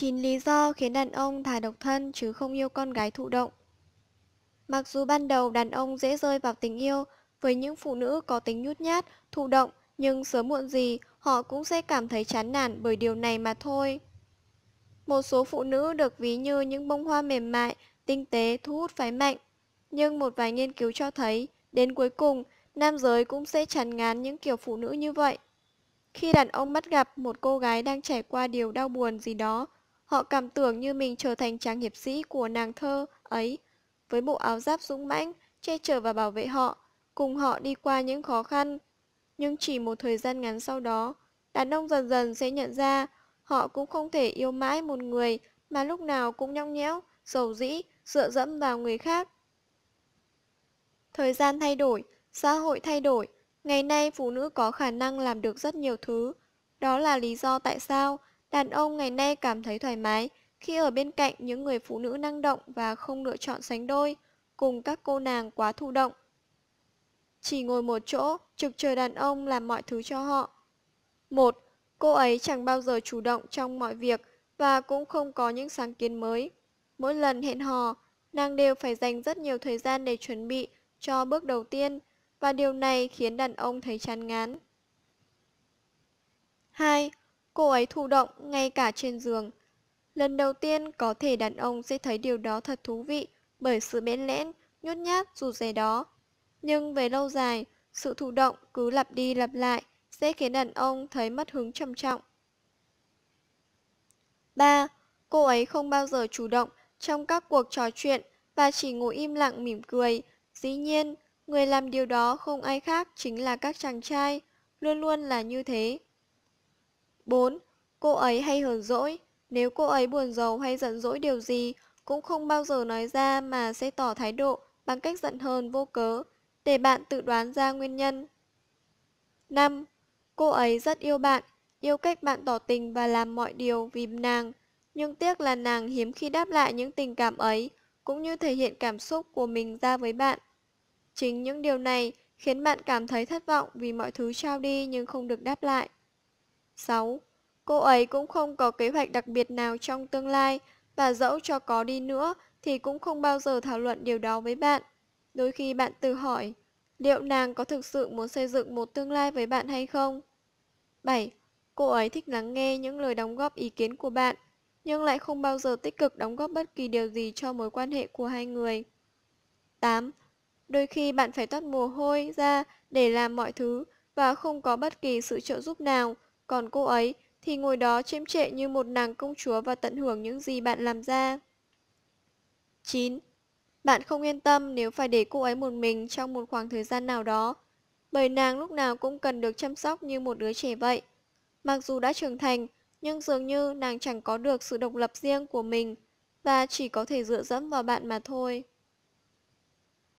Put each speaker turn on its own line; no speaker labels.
9 lý do khiến đàn ông thà độc thân chứ không yêu con gái thụ động. Mặc dù ban đầu đàn ông dễ rơi vào tình yêu với những phụ nữ có tính nhút nhát, thụ động, nhưng sớm muộn gì họ cũng sẽ cảm thấy chán nản bởi điều này mà thôi. Một số phụ nữ được ví như những bông hoa mềm mại, tinh tế, thu hút phái mạnh. Nhưng một vài nghiên cứu cho thấy, đến cuối cùng, nam giới cũng sẽ chán ngán những kiểu phụ nữ như vậy. Khi đàn ông bắt gặp một cô gái đang trải qua điều đau buồn gì đó Họ cảm tưởng như mình trở thành chàng hiệp sĩ của nàng thơ ấy, với bộ áo giáp dũng mãnh, che chở và bảo vệ họ, cùng họ đi qua những khó khăn. Nhưng chỉ một thời gian ngắn sau đó, đàn ông dần dần sẽ nhận ra họ cũng không thể yêu mãi một người mà lúc nào cũng nhong nhẽo, dầu dĩ, dựa dẫm vào người khác. Thời gian thay đổi, xã hội thay đổi, ngày nay phụ nữ có khả năng làm được rất nhiều thứ. Đó là lý do tại sao Đàn ông ngày nay cảm thấy thoải mái khi ở bên cạnh những người phụ nữ năng động và không lựa chọn sánh đôi, cùng các cô nàng quá thụ động. Chỉ ngồi một chỗ, trực chờ đàn ông làm mọi thứ cho họ. Một, cô ấy chẳng bao giờ chủ động trong mọi việc và cũng không có những sáng kiến mới. Mỗi lần hẹn hò, nàng đều phải dành rất nhiều thời gian để chuẩn bị cho bước đầu tiên và điều này khiến đàn ông thấy chán ngán. 2. Cô ấy thụ động ngay cả trên giường. Lần đầu tiên có thể đàn ông sẽ thấy điều đó thật thú vị bởi sự bẽn lẽn, nhút nhát dù rẻ đó. Nhưng về lâu dài, sự thụ động cứ lặp đi lặp lại sẽ khiến đàn ông thấy mất hứng trầm trọng. 3. Cô ấy không bao giờ chủ động trong các cuộc trò chuyện và chỉ ngồi im lặng mỉm cười. Dĩ nhiên, người làm điều đó không ai khác chính là các chàng trai, luôn luôn là như thế. 4. Cô ấy hay hờn dỗi, nếu cô ấy buồn giàu hay giận dỗi điều gì, cũng không bao giờ nói ra mà sẽ tỏ thái độ bằng cách giận hờn vô cớ, để bạn tự đoán ra nguyên nhân. 5. Cô ấy rất yêu bạn, yêu cách bạn tỏ tình và làm mọi điều vì nàng, nhưng tiếc là nàng hiếm khi đáp lại những tình cảm ấy, cũng như thể hiện cảm xúc của mình ra với bạn. Chính những điều này khiến bạn cảm thấy thất vọng vì mọi thứ trao đi nhưng không được đáp lại. 6. Cô ấy cũng không có kế hoạch đặc biệt nào trong tương lai, và dẫu cho có đi nữa thì cũng không bao giờ thảo luận điều đó với bạn. Đôi khi bạn tự hỏi, liệu nàng có thực sự muốn xây dựng một tương lai với bạn hay không? 7. Cô ấy thích lắng nghe những lời đóng góp ý kiến của bạn, nhưng lại không bao giờ tích cực đóng góp bất kỳ điều gì cho mối quan hệ của hai người. 8. Đôi khi bạn phải toát mồ hôi ra để làm mọi thứ và không có bất kỳ sự trợ giúp nào còn cô ấy thì ngồi đó chiêm trệ như một nàng công chúa và tận hưởng những gì bạn làm ra. 9. Bạn không yên tâm nếu phải để cô ấy một mình trong một khoảng thời gian nào đó, bởi nàng lúc nào cũng cần được chăm sóc như một đứa trẻ vậy. Mặc dù đã trưởng thành, nhưng dường như nàng chẳng có được sự độc lập riêng của mình và chỉ có thể dựa dẫm vào bạn mà thôi.